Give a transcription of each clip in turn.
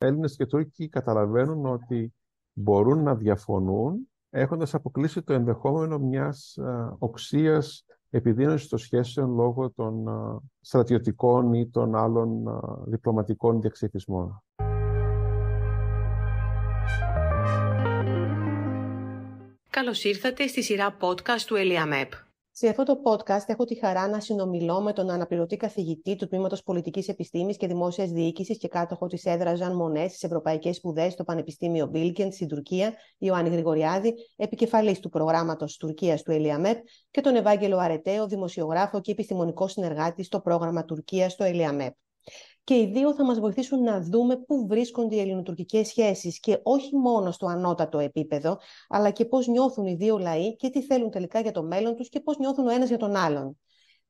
Έλληνες και Τούρκοι καταλαβαίνουν ότι μπορούν να διαφωνούν έχοντας αποκλείσει το ενδεχόμενο μιας ε, οξίας επιδείνωσης των σχέσεων λόγω των ε, στρατιωτικών ή των άλλων ε, διπλωματικών Καλώς ήρθατε στη σειρά podcast του Ελιαμέπ. Σε αυτό το podcast έχω τη χαρά να συνομιλώ με τον αναπληρωτή καθηγητή του Τμήματος Πολιτικής Επιστήμης και Δημόσιας Διοίκησης και κάτοχο της έδρας Ζαν Μονέ στις Ευρωπαϊκές Σπουδές στο Πανεπιστήμιο Μπίλκεντ στην Τουρκία, Ιωάννη Γρηγοριάδη, επικεφαλής του προγράμματος Τουρκίας του ΕΛΙΑΜΕΠ και τον Ευάγγελο Αρετέο, δημοσιογράφο και επιστημονικό συνεργάτη στο πρόγραμμα Τουρκία του ΕΛΙΑΜΕΠ και οι δύο θα μας βοηθήσουν να δούμε πού βρίσκονται οι ελληνοτουρκικές σχέσεις και όχι μόνο στο ανώτατο επίπεδο, αλλά και πώς νιώθουν οι δύο λαοί και τι θέλουν τελικά για το μέλλον τους και πώς νιώθουν ο ένας για τον άλλον.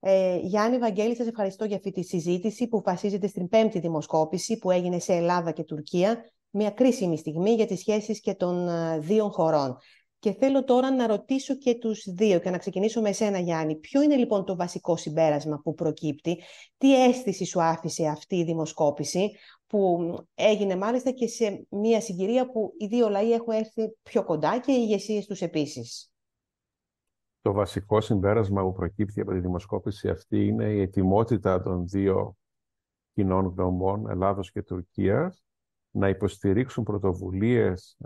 Ε, Γιάννη Βαγγέλη, σας ευχαριστώ για αυτή τη συζήτηση που βασίζεται στην πέμπτη δημοσκόπηση που έγινε σε Ελλάδα και Τουρκία, μια κρίσιμη στιγμή για τις σχέσεις και των ε, δύο χωρών. Και θέλω τώρα να ρωτήσω και τους δύο και να ξεκινήσω με εσένα Γιάννη. Ποιο είναι λοιπόν το βασικό συμπέρασμα που προκύπτει, τι αίσθηση σου άφησε αυτή η δημοσκόπηση που έγινε μάλιστα και σε μια συγκυρία που οι δύο λαοί έχουν έρθει πιο κοντά και οι ηγεσίες τους επίσης. Το βασικό συμπέρασμα που προκύπτει από τη δημοσκόπηση αυτή είναι η ετοιμότητα των δύο κοινών γνωμών, Ελλάδος και Τουρκίας, να υποστηρίξουν πρωτοβουλίες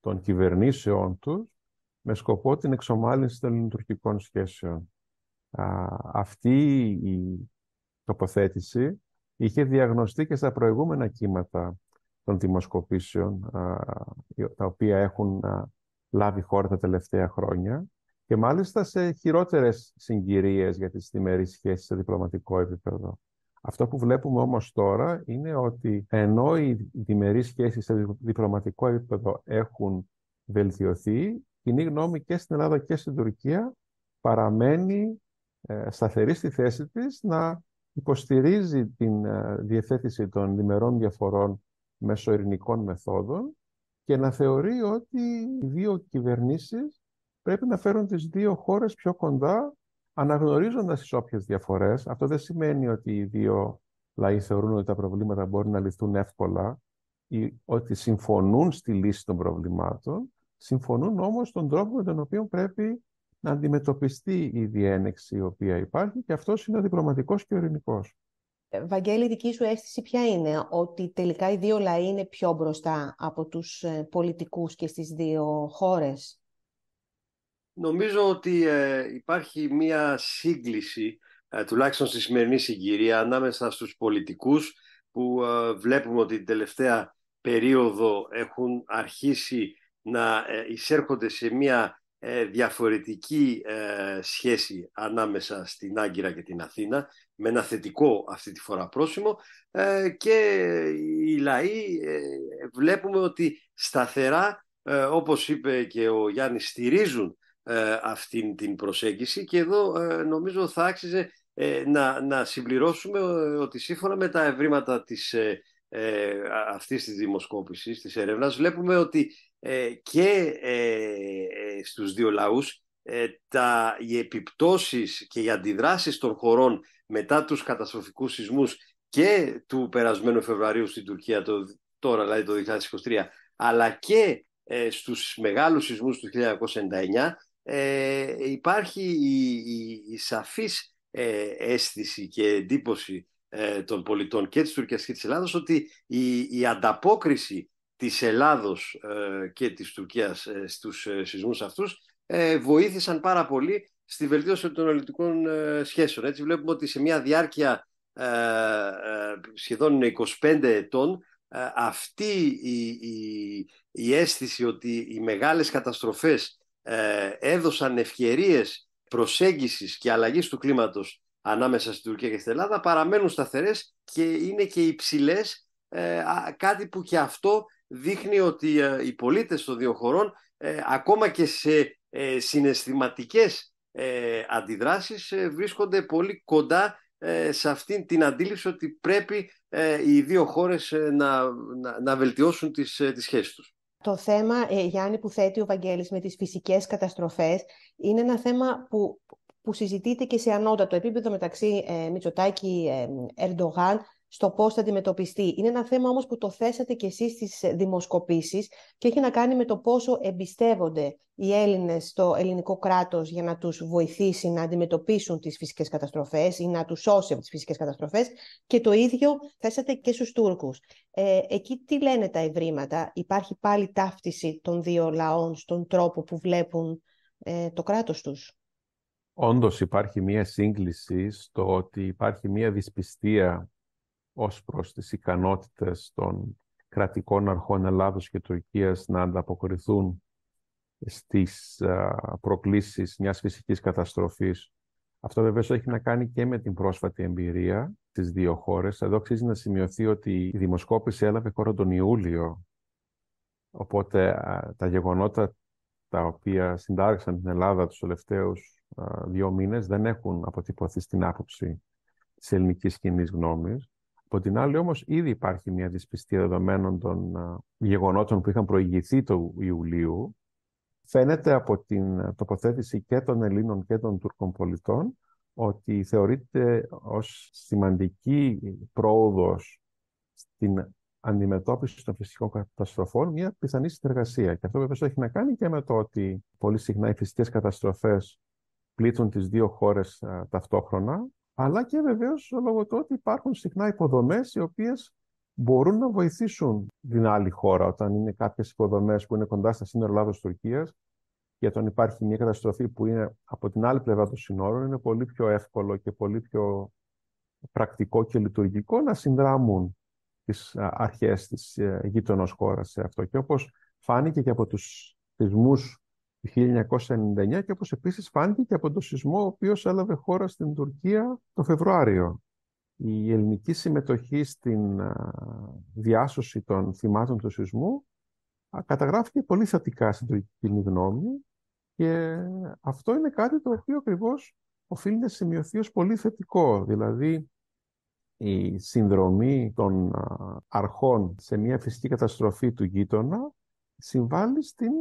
των κυβερνήσεών τους με σκοπό την εξομάλυνση των ελληνοτουρκικών σχέσεων. αυτή η τοποθέτηση είχε διαγνωστεί και στα προηγούμενα κύματα των δημοσκοπήσεων α, τα οποία έχουν λάβει χώρα τα τελευταία χρόνια και μάλιστα σε χειρότερες συγκυρίες για τις διμερείς σχέσεις σε διπλωματικό επίπεδο. Αυτό που βλέπουμε όμως τώρα είναι ότι ενώ οι διμερείς σχέσεις σε διπλωματικό επίπεδο έχουν βελτιωθεί, η κοινή γνώμη και στην Ελλάδα και στην Τουρκία παραμένει ε, σταθερή στη θέση της να υποστηρίζει την ε, διευθέτηση των διμερών διαφορών μέσω ειρηνικών μεθόδων και να θεωρεί ότι οι δύο κυβερνήσεις πρέπει να φέρουν τις δύο χώρες πιο κοντά αναγνωρίζοντας τις όποιες διαφορές, αυτό δεν σημαίνει ότι οι δύο λαοί θεωρούν ότι τα προβλήματα μπορούν να λυθούν εύκολα ή ότι συμφωνούν στη λύση των προβλημάτων, συμφωνούν όμως στον τρόπο με τον οποίο πρέπει να αντιμετωπιστεί η διένεξη η οποία υπάρχει και αυτός είναι ο διπλωματικός και ειρηνικός. Ε, Βαγγέλη, η δική σου αίσθηση ποια είναι, ότι τελικά οι δύο λαοί είναι πιο μπροστά από τους ε, πολιτικούς και στις δύο χώρες. Νομίζω ότι ε, υπάρχει μία σύγκληση, ε, τουλάχιστον στη σημερινή συγκυρία, ανάμεσα στους πολιτικούς που ε, βλέπουμε ότι την τελευταία περίοδο έχουν αρχίσει να ε, εισέρχονται σε μία διαφορετική σχέση ανάμεσα στην Άγκυρα και την Αθήνα, με ένα θετικό αυτή τη φορά πρόσημο και οι λαοί βλέπουμε ότι σταθερά, όπως είπε και ο Γιάννης, στηρίζουν ε, αυτήν την προσέγγιση και εδώ ε, νομίζω θα άξιζε ε, να, να συμπληρώσουμε ότι σύμφωνα με τα ευρήματα της, αυτής της δημοσκόπησης, της έρευνας, βλέπουμε ότι και ε, στους δύο λαούς τα, οι επιπτώσεις και οι αντιδράσεις των χωρών μετά τους καταστροφικούς σεισμούς και του περασμένου Φεβρουαρίου στην Τουρκία το, τώρα, δηλαδή το 2023, αλλά και στους μεγάλους σεισμούς του 1999 ε, υπάρχει η, η, σαφής ε, αίσθηση και εντύπωση ε, των πολιτών και της Τουρκίας και της Ελλάδος ότι η, η ανταπόκριση της Ελλάδος ε, και της Τουρκίας στους σεισμούς αυτούς βοήθησαν πάρα πολύ στη βελτίωση των ελληνικών σχέσεων. Έτσι βλέπουμε ότι σε μια διάρκεια σχεδόν 25 ετών αυτή η, η, η αίσθηση ότι οι μεγάλες καταστροφές ε, έδωσαν ευκαιρίες προσέγγισης και αλλαγής του κλίματος ανάμεσα στην Τουρκία και στην Ελλάδα παραμένουν σταθερές και είναι και υψηλές, ε, κάτι που και αυτό δείχνει ότι ε, οι πολίτες των δύο χωρών ε, ακόμα και σε συναισθηματικές αντιδράσεις βρίσκονται πολύ κοντά σε αυτήν την αντίληψη ότι πρέπει οι δύο χώρες να, να, να βελτιώσουν τις, τις σχέσεις τους. Το θέμα, ε, Γιάννη, που θέτει ο Βαγγέλης με τις φυσικές καταστροφές είναι ένα θέμα που, που συζητείται και σε ανώτατο επίπεδο μεταξύ ε, Μητσοτάκη, ε, Ερντογάν στο πώς θα αντιμετωπιστεί. Είναι ένα θέμα όμως που το θέσατε κι εσείς στις δημοσκοπήσεις και έχει να κάνει με το πόσο εμπιστεύονται οι Έλληνες στο ελληνικό κράτος για να τους βοηθήσει να αντιμετωπίσουν τις φυσικές καταστροφές ή να τους σώσει από τις φυσικές καταστροφές. και το ίδιο θέσατε και στους Τούρκους. Ε, εκεί τι λένε τα ευρήματα, υπάρχει πάλι ταύτιση των δύο λαών στον τρόπο που βλέπουν ε, το κράτος τους. Όντως υπάρχει μία σύγκληση στο ότι υπάρχει μία δυσπιστία ως προς τις ικανότητες των κρατικών αρχών Ελλάδος και Τουρκίας να ανταποκριθούν στις προκλήσεις μιας φυσικής καταστροφής. Αυτό βεβαίως έχει να κάνει και με την πρόσφατη εμπειρία στις δύο χώρες. Εδώ αξίζει να σημειωθεί ότι η δημοσκόπηση έλαβε χώρα τον Ιούλιο. Οπότε τα γεγονότα τα οποία συντάρξαν την Ελλάδα τους τελευταίους δύο μήνες δεν έχουν αποτυπωθεί στην άποψη της ελληνικής κοινής γνώμης. Από την άλλη όμως ήδη υπάρχει μια δυσπιστία δεδομένων των γεγονότων που είχαν προηγηθεί το Ιουλίου. Φαίνεται από την τοποθέτηση και των Ελλήνων και των Τούρκων πολιτών ότι θεωρείται ως σημαντική πρόοδος στην αντιμετώπιση των φυσικών καταστροφών μια πιθανή συνεργασία. Και αυτό βέβαια έχει να κάνει και με το ότι πολύ συχνά οι φυσικές καταστροφές πλήττουν τις δύο χώρες ταυτόχρονα αλλά και βεβαίως λόγω του ότι υπάρχουν συχνά υποδομές, οι οποίες μπορούν να βοηθήσουν την άλλη χώρα όταν είναι κάποιες υποδομές που είναι κοντά στα σύνορα Ελλάδος-Τουρκίας και όταν υπάρχει μια καταστροφή που είναι από την άλλη πλευρά των σύνορων είναι πολύ πιο εύκολο και πολύ πιο πρακτικό και λειτουργικό να συνδράμουν τις αρχές της ε, γείτονος χώρας σε αυτό. Και όπως φάνηκε και από τους θεσμούς το 1999 και όπως επίσης φάνηκε από το σεισμό ο οποίος έλαβε χώρα στην Τουρκία το Φεβρουάριο. Η ελληνική συμμετοχή στην διάσωση των θυμάτων του σεισμού καταγράφηκε πολύ θετικά στην τουρκική κοινή γνώμη και αυτό είναι κάτι το οποίο ακριβώς οφείλει να σημειωθεί ως πολύ θετικό. Δηλαδή η συνδρομή των αρχών σε μια φυσική καταστροφή του γείτονα συμβάλλει στην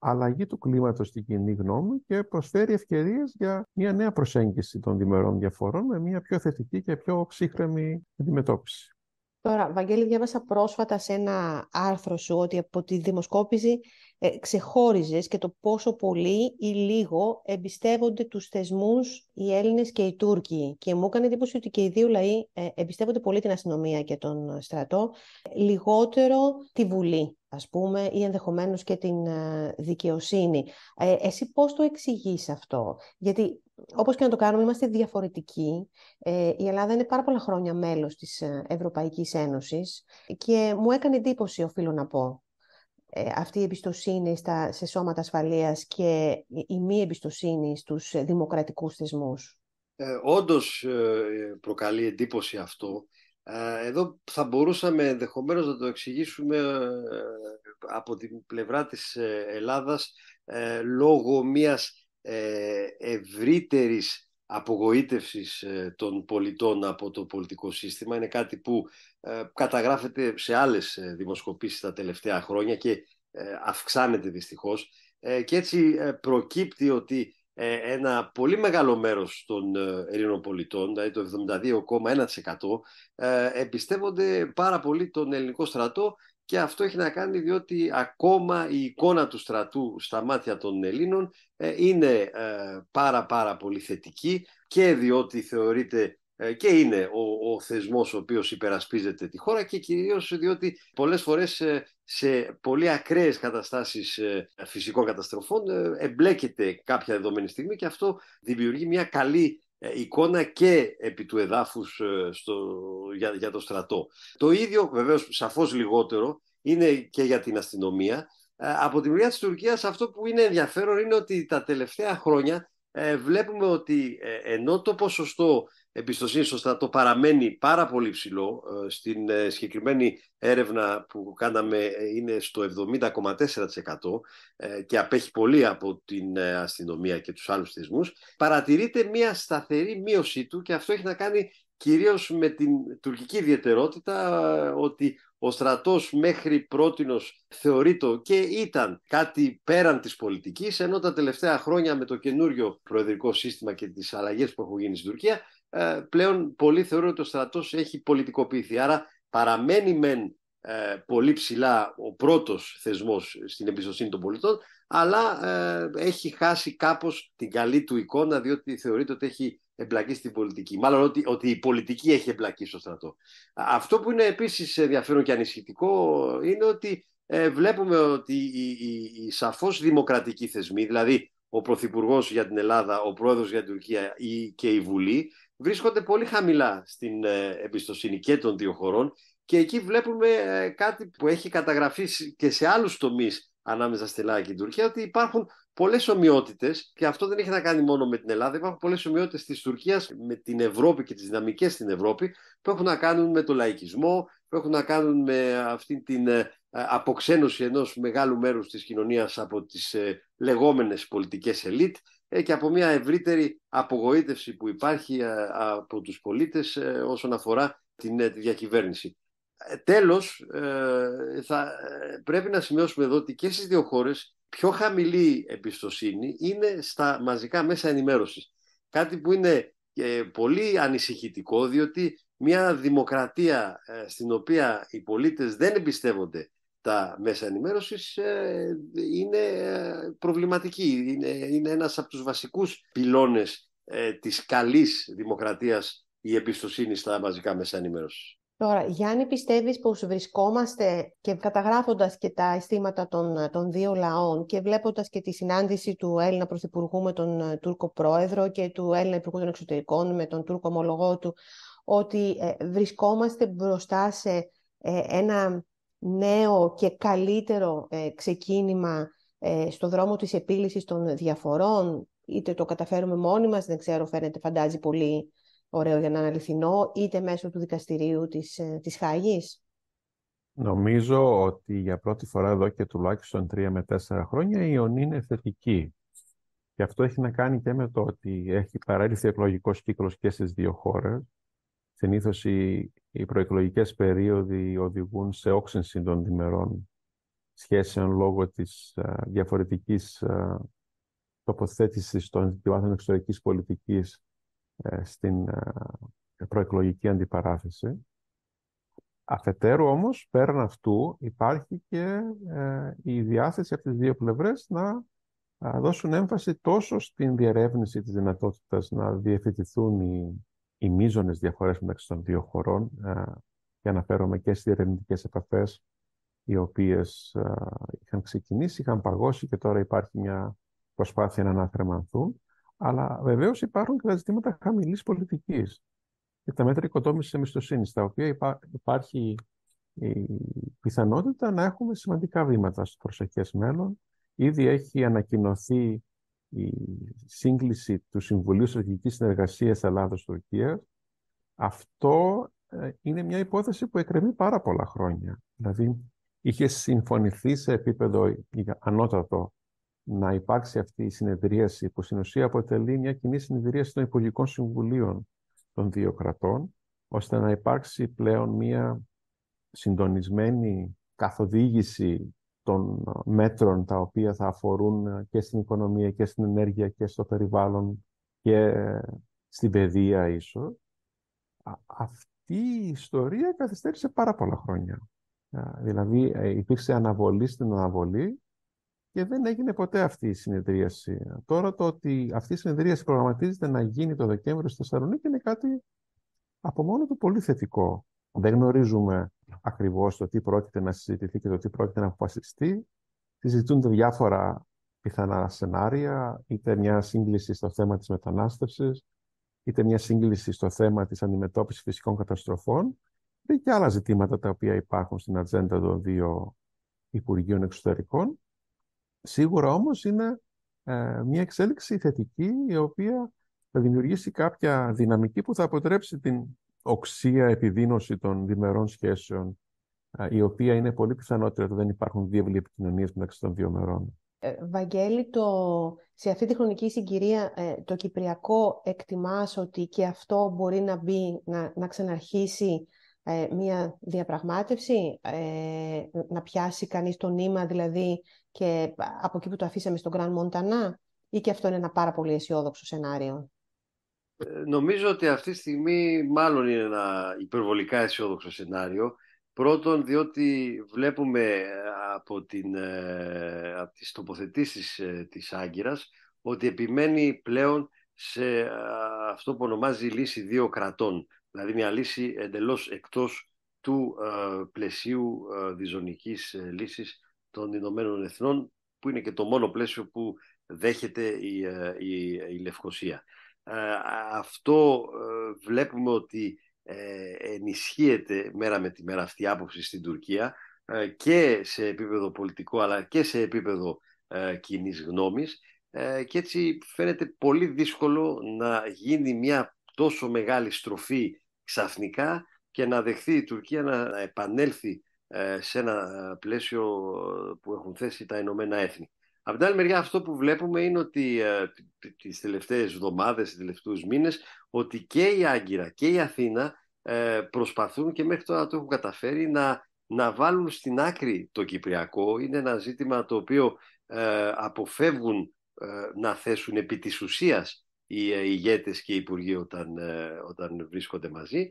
αλλαγή του κλίματος στην κοινή γνώμη και προσφέρει ευκαιρίες για μια νέα προσέγγιση των διμερών διαφορών με μια πιο θετική και πιο ψύχρεμη αντιμετώπιση. Τώρα, Βαγγέλη, διάβασα πρόσφατα σε ένα άρθρο σου ότι από τη δημοσκόπηση ε, ξεχώριζες και το πόσο πολύ ή λίγο εμπιστεύονται τους θεσμούς οι Έλληνες και οι Τούρκοι. Και μου έκανε εντύπωση ότι και οι δύο λαοί ε, εμπιστεύονται πολύ την αστυνομία και τον στρατό, λιγότερο τη Βουλή ας πούμε, ή ενδεχομένως και την ε, δικαιοσύνη. Ε, εσύ πώς το εξηγείς αυτό, γιατί όπως και να το κάνουμε είμαστε διαφορετικοί. Ε, η Ελλάδα είναι πάρα πολλά χρόνια μέλος της Ευρωπαϊκής Ένωσης και μου έκανε εντύπωση, οφείλω να πω, αυτή η εμπιστοσύνη στα, σε σώματα ασφαλείας και η μη εμπιστοσύνη στους δημοκρατικούς θεσμούς. Ε, όντως προκαλεί εντύπωση αυτό εδώ θα μπορούσαμε ενδεχομένως να το εξηγήσουμε ε, από την πλευρά της ε, Ελλάδας ε, λόγω μιας ευρύτερης απογοήτευσης των πολιτών από το πολιτικό σύστημα. Είναι κάτι που καταγράφεται σε άλλες δημοσκοπήσεις τα τελευταία χρόνια και αυξάνεται δυστυχώς. Και έτσι προκύπτει ότι ε, ένα πολύ μεγάλο μέρος των ε, Ελλήνων πολιτών, δηλαδή το 72,1% ε, εμπιστεύονται πάρα πολύ τον ελληνικό στρατό και αυτό έχει να κάνει διότι ακόμα η εικόνα του στρατού στα μάτια των Ελλήνων είναι πάρα πάρα πολύ θετική και διότι θεωρείται και είναι ο, ο θεσμός ο οποίος υπερασπίζεται τη χώρα και κυρίως διότι πολλές φορές σε πολύ ακραίες καταστάσεις ε, φυσικών καταστροφών ε, εμπλέκεται κάποια δεδομένη στιγμή και αυτό δημιουργεί μια καλή ε, εικόνα και επί του εδάφους στο, για, το στρατό. Το ίδιο βεβαίως σαφώς λιγότερο είναι και για την αστυνομία. Από την μεριά της Τουρκίας αυτό που είναι ενδιαφέρον είναι ότι τα τελευταία χρόνια βλέπουμε ότι ενώ το ποσοστό εμπιστοσύνη στο στρατό παραμένει πάρα πολύ ψηλό. Ε, στην ε, συγκεκριμένη έρευνα που κάναμε ε, είναι στο 70,4% και απέχει πολύ από την αστυνομία και τους άλλους θεσμούς. Παρατηρείται μια σταθερή μείωσή του και αυτό έχει να κάνει κυρίως με την τουρκική ιδιαιτερότητα ότι ο στρατός μέχρι πρότινος θεωρείτο και ήταν κάτι πέραν της πολιτικής, ενώ τα τελευταία χρόνια με το καινούριο προεδρικό σύστημα και τις αλλαγές που έχουν γίνει στην Τουρκία, ε, πλέον πολλοί θεωρούν ότι ο στρατός έχει πολιτικοποιηθεί. Άρα παραμένει μεν ε, πολύ ψηλά ο πρώτος θεσμός στην εμπιστοσύνη των πολιτών, αλλά ε, έχει χάσει κάπως την καλή του εικόνα, διότι θεωρείται ότι έχει εμπλακεί στην πολιτική. Μάλλον ότι, ότι η πολιτική έχει εμπλακεί στο στρατό. Αυτό που είναι επίσης ενδιαφέρον και ανησυχητικό είναι ότι βλέπουμε ότι η σαφώ σαφώς δημοκρατικοί θεσμοί, δηλαδή ο Πρωθυπουργός για την Ελλάδα, ο Πρόεδρος για την Τουρκία και η Βουλή, βρίσκονται πολύ χαμηλά στην ε, εμπιστοσύνη και των δύο χωρών και εκεί βλέπουμε ε, κάτι που έχει καταγραφεί και σε άλλους τομείς ανάμεσα στην Ελλάδα και την Τουρκία ότι υπάρχουν πολλές ομοιότητες και αυτό δεν έχει να κάνει μόνο με την Ελλάδα, υπάρχουν πολλές ομοιότητες της Τουρκίας με την Ευρώπη και τις δυναμικές στην Ευρώπη που έχουν να κάνουν με τον λαϊκισμό, που έχουν να κάνουν με αυτή την ε, αποξένωση ενός μεγάλου μέρους της κοινωνίας από τις λεγόμενες πολιτικές ελίτ, ε, και από μια ευρύτερη απογοήτευση που υπάρχει ε, από τους πολίτες ε, όσον αφορά την διακυβέρνηση. Τέλος, θα πρέπει να σημειώσουμε εδώ ότι και στις δύο χώρες πιο χαμηλή εμπιστοσύνη είναι στα μαζικά μέσα ενημέρωσης. Κάτι που είναι πολύ ανησυχητικό, διότι μια δημοκρατία στην οποία οι πολίτες δεν εμπιστεύονται τα μέσα ενημέρωσης ε, είναι ε, προβληματική. Είναι, είναι ένας από τους βασικούς πυλώνες ε, της καλής δημοκρατίας η εμπιστοσύνη στα μαζικά μέσα ενημέρωσης. Τώρα, Γιάννη, πιστεύεις πως βρισκόμαστε και καταγράφοντας και τα αισθήματα των, των δύο λαών και βλέποντας και τη συνάντηση του Έλληνα Πρωθυπουργού με τον Τούρκο Πρόεδρο και του Έλληνα Υπουργού των Εξωτερικών με τον Τούρκο ομολογό του, ότι βρισκόμαστε μπροστά σε ένα νέο και καλύτερο ε, ξεκίνημα ε, στο δρόμο της επίλυσης των διαφορών, είτε το καταφέρουμε μόνοι μας, δεν ξέρω, φαίνεται, φαντάζει πολύ ωραίο για να αληθινό, είτε μέσω του δικαστηρίου της, ε, της Χάγης. Νομίζω ότι για πρώτη φορά εδώ και τουλάχιστον τρία με τέσσερα χρόνια η ΙΟΝΗ είναι θετική. Και αυτό έχει να κάνει και με το ότι έχει παρέλθει εκλογικός κύκλος και στις δύο χώρες. Συνήθως οι οι προεκλογικές περίοδοι οδηγούν σε όξυνση των διμερών σχέσεων λόγω της ε, διαφορετικής ε, τοποθέτησης των δικαιωμάτων εξωτερικής πολιτικής ε, στην προεκλογική αντιπαράθεση. Αφετέρου όμως, πέραν αυτού, υπάρχει και η διάθεση από τις δύο πλευρές να δώσουν έμφαση τόσο στην διερεύνηση της δυνατότητας να διευθετηθούν οι οι μείζονες διαφορές μεταξύ των δύο χωρών ε, και αναφέρομαι και στις διερευνητικές επαφές οι οποίες ε, είχαν ξεκινήσει, είχαν παγώσει και τώρα υπάρχει μια προσπάθεια να αναθερμανθούν. Αλλά βεβαίως υπάρχουν και τα ζητήματα χαμηλής πολιτικής και τα μέτρα οικοδόμησης εμπιστοσύνης, τα οποία υπάρχει η πιθανότητα να έχουμε σημαντικά βήματα στο προσεχές μέλλον. Ήδη έχει ανακοινωθεί η σύγκληση του Συμβουλίου Στρατηγικής Συνεργασίας Τουρκία, αυτό ε, είναι μια υπόθεση που εκκρεμεί πάρα πολλά χρόνια. Δηλαδή, είχε συμφωνηθεί σε επίπεδο ανώτατο να υπάρξει αυτή η συνεδρίαση που στην ουσία αποτελεί μια κοινή συνεδρίαση των Υπουργικών Συμβουλίων των δύο κρατών, ώστε να υπάρξει πλέον μια συντονισμένη καθοδήγηση των μέτρων τα οποία θα αφορούν και στην οικονομία και στην ενέργεια και στο περιβάλλον και στην παιδεία ίσως. Αυτή η ιστορία καθυστέρησε πάρα πολλά χρόνια. Δηλαδή ε, υπήρξε αναβολή στην αναβολή και δεν έγινε ποτέ αυτή η συνεδρίαση. Τώρα το ότι αυτή η συνεδρίαση προγραμματίζεται να γίνει το Δεκέμβριο στη Θεσσαλονίκη είναι κάτι από μόνο του πολύ θετικό. Δεν γνωρίζουμε Ακριβώς το τι πρόκειται να συζητηθεί και το τι πρόκειται να αποφασιστεί. Συζητούνται διάφορα πιθανά σενάρια, είτε μια σύγκληση στο θέμα της μετανάστευσης, είτε μια σύγκληση στο θέμα της αντιμετώπισης φυσικών καταστροφών ή και άλλα ζητήματα φυσικών καταστροφών, είτε και άλλα ζητήματα τα οποία υπάρχουν στην ατζέντα των δύο Υπουργείων Εξωτερικών. Σίγουρα ομω είναι ε, μια εξέλιξη θετική η οποία θα δημιουργήσει κάποια δυναμική που θα αποτρέψει την οξία επιδείνωση των διμερών σχέσεων, η οποία είναι πολύ πιθανότερη ότι δεν υπάρχουν δύο επικοινωνίας μεταξύ των δύο μερών. Ε, Βαγγέλη, το, σε αυτή τη χρονική συγκυρία ε, το Κυπριακό εκτιμάς ότι και αυτό μπορεί να μπει, να, να ξαναρχίσει ε, μία διαπραγμάτευση, να πιάσει κανείς το νήμα δηλαδή και από εκεί που το αφήσαμε στον Grand Montana ή και αυτό είναι ένα πάρα πολύ αισιόδοξο σενάριο νομίζω ότι αυτή τη στιγμή μάλλον είναι ένα υπερβολικά αισιόδοξο σενάριο. Πρώτον, διότι βλέπουμε ε, από, την, ε, από τις τοποθετήσεις ε, της Άγκυρας ότι επιμένει πλέον σε αυτό που ονομάζει λύση δύο κρατών, δηλαδή μια λύση εντελώς εκτός του πλαισίου διζωνικής λύσης των Ηνωμένων Εθνών, που είναι και το μόνο πλαίσιο που δέχεται η Λευκοσία. Ε, αυτό ε, βλέπουμε ότι ε, ενισχύεται μέρα με τη μέρα αυτή η άποψη στην Τουρκία και σε επίπεδο πολιτικό αλλά και σε επίπεδο κοινής γνώμης και έτσι φαίνεται πολύ δύσκολο να γίνει μια τόσο μεγάλη στροφή ξαφνικά και να δεχθεί η Τουρκία να επανέλθει σε ένα πλαίσιο που έχουν θέσει τα Ηνωμένα Έθνη. Από την άλλη μεριά αυτό που βλέπουμε είναι ότι ε, τις τελευταίες εβδομάδες, τις τελευταίους μήνες, ότι και η Άγκυρα και η Αθήνα ε, προσπαθούν και μέχρι τώρα το έχουν καταφέρει να, να βάλουν στην άκρη το Κυπριακό. Είναι ένα ζήτημα το οποίο ε, αποφεύγουν να θέσουν επί της ουσίας οι ηγέτες και οι υπουργοί όταν, όταν βρίσκονται μαζί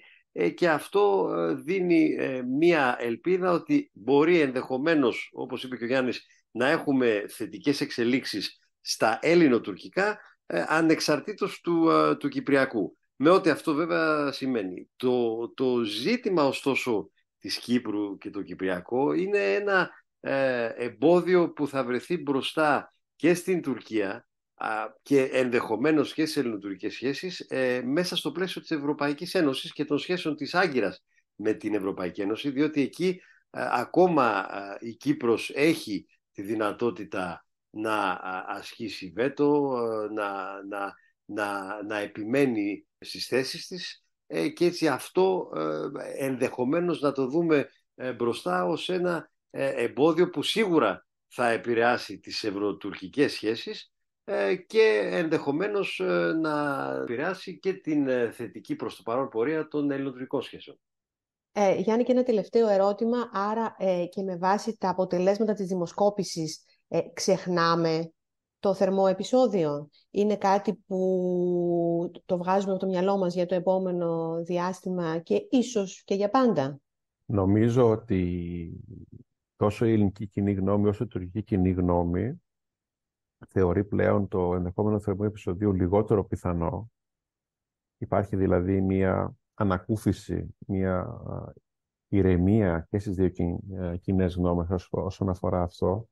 και αυτό δίνει μία ελπίδα ότι μπορεί ενδεχομένως, όπως είπε και ο Γιάννης, να έχουμε θετικές εξελίξεις στα Έλληνο-τουρκικά ε, ανεξαρτήτως του, ε, του Κυπριακού. Με ό,τι αυτό βέβαια σημαίνει. Το, το ζήτημα ωστόσο της Κύπρου και το Κυπριακό είναι ένα ε, εμπόδιο που θα βρεθεί μπροστά και στην Τουρκία και ενδεχομένως και στις ελληνοτουρκικές σχέσεις ε, μέσα στο πλαίσιο της Ευρωπαϊκής Ένωσης και των σχέσεων της Άγκυρας με την Ευρωπαϊκή Ένωση διότι εκεί ακόμα η Κύπρος έχει τη δυνατότητα να ασκήσει βέτο, ε, να, να, να, να επιμένει στις θέσεις της ε, και έτσι αυτό ε, ενδεχομένως να το δούμε μπροστά ως ένα εμπόδιο που σίγουρα θα επηρεάσει τις ευρωτουρκικές σχέσεις και ενδεχομένως να επηρεάσει και την θετική προς το παρόν πορεία των ελληνοτουρκικών σχέσεων. Ε, Γιάννη, και ένα τελευταίο ερώτημα. Άρα ε, και με βάση τα αποτελέσματα της δημοσκόπησης ε, ξεχνάμε το θερμό επεισόδιο. Είναι κάτι που το βγάζουμε από το μυαλό μας για το επόμενο διάστημα και ίσως και για πάντα. Νομίζω ότι τόσο η ελληνική κοινή γνώμη όσο η τουρκική κοινή γνώμη θεωρεί πλέον το ενδεχόμενο θερμό επεισοδίου λιγότερο πιθανό. Υπάρχει δηλαδή μια ανακούφιση, μια ηρεμία και στις δύο ε, κοινές γνώμες όσον αφορά αυτό.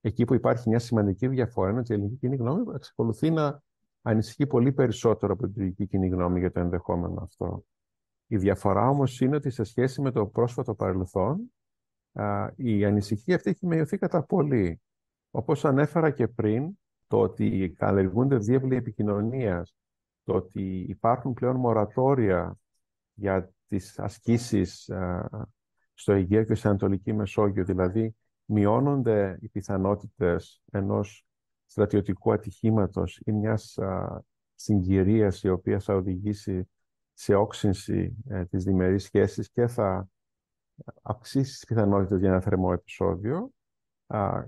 Εκεί που υπάρχει μια σημαντική διαφορά είναι ότι η ελληνική κοινή γνώμη εξακολουθεί να ανησυχεί πολύ περισσότερο από την τουρκική κοινή γνώμη για το ενδεχόμενο αυτό. Η διαφορά όμως είναι ότι σε σχέση με το πρόσφατο παρελθόν η ανησυχία αυτή έχει μειωθεί κατά πολύ. Όπως ανέφερα και πριν, το ότι καλλιεργούνται διεύλοι επικοινωνίας, το ότι υπάρχουν πλέον μορατόρια για τις ασκήσεις ε, στο Αιγαίο και στην Ανατολική Μεσόγειο. Δηλαδή, μειώνονται οι πιθανότητες ενός στρατιωτικού ατυχήματος ή μιας ε, συγκυρίας η οποία θα οδηγήσει σε όξυνση ε, της διμερής σχέσης και θα αυξήσει τις πιθανότητες για ένα θερμό επεισόδιο.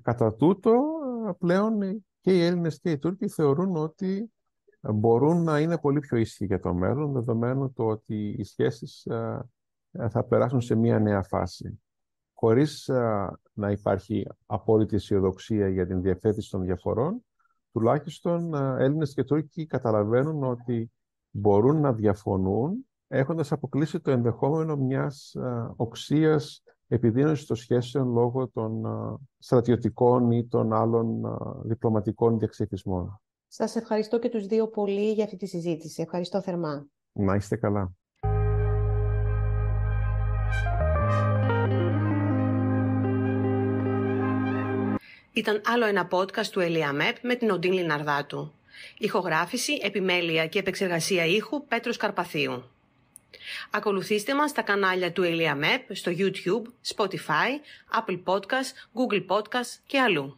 Κατά τούτο, πλέον και οι Έλληνες και οι Τούρκοι θεωρούν ότι μπορούν να είναι πολύ πιο ήσυχοι για το μέλλον, δεδομένου το ότι οι σχέσεις ε, ε, θα περάσουν σε μια νέα φάση. Χωρίς ε, να υπάρχει απόλυτη αισιοδοξία για την διαφέτηση των διαφορών, τουλάχιστον Έλληνες και Τούρκοι καταλαβαίνουν ότι μπορούν να διαφωνούν έχοντας αποκλείσει το ενδεχόμενο μιας οξίας επιδείνωσης των σχέσεων λόγω των στρατιωτικών ή των άλλων διπλωματικών διαξυφισμών. Σας ευχαριστώ και τους δύο πολύ για αυτή τη συζήτηση. Ευχαριστώ θερμά. Να είστε καλά. Ήταν άλλο ένα podcast του Μεπ με την Οντίν Λιναρδάτου. Ηχογράφηση, επιμέλεια και επεξεργασία ήχου Πέτρος Καρπαθίου. Ακολουθήστε μας στα κανάλια του Μεπ, στο YouTube, Spotify, Apple Podcast, Google Podcast και αλλού.